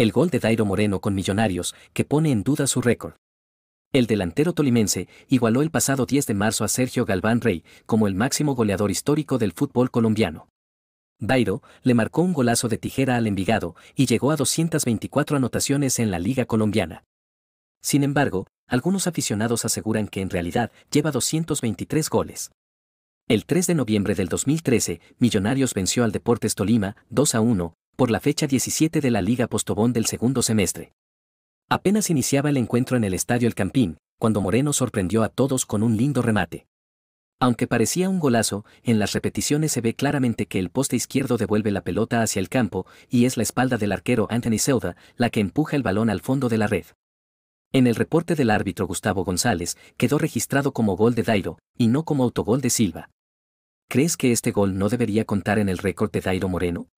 El gol de Dairo Moreno con Millonarios, que pone en duda su récord. El delantero tolimense igualó el pasado 10 de marzo a Sergio Galván Rey como el máximo goleador histórico del fútbol colombiano. Dairo le marcó un golazo de tijera al Envigado y llegó a 224 anotaciones en la Liga Colombiana. Sin embargo, algunos aficionados aseguran que en realidad lleva 223 goles. El 3 de noviembre del 2013, Millonarios venció al Deportes Tolima 2 a 1 por la fecha 17 de la Liga Postobón del segundo semestre. Apenas iniciaba el encuentro en el Estadio El Campín, cuando Moreno sorprendió a todos con un lindo remate. Aunque parecía un golazo, en las repeticiones se ve claramente que el poste izquierdo devuelve la pelota hacia el campo y es la espalda del arquero Anthony Seuda la que empuja el balón al fondo de la red. En el reporte del árbitro Gustavo González quedó registrado como gol de Dairo y no como autogol de Silva. ¿Crees que este gol no debería contar en el récord de Dairo Moreno?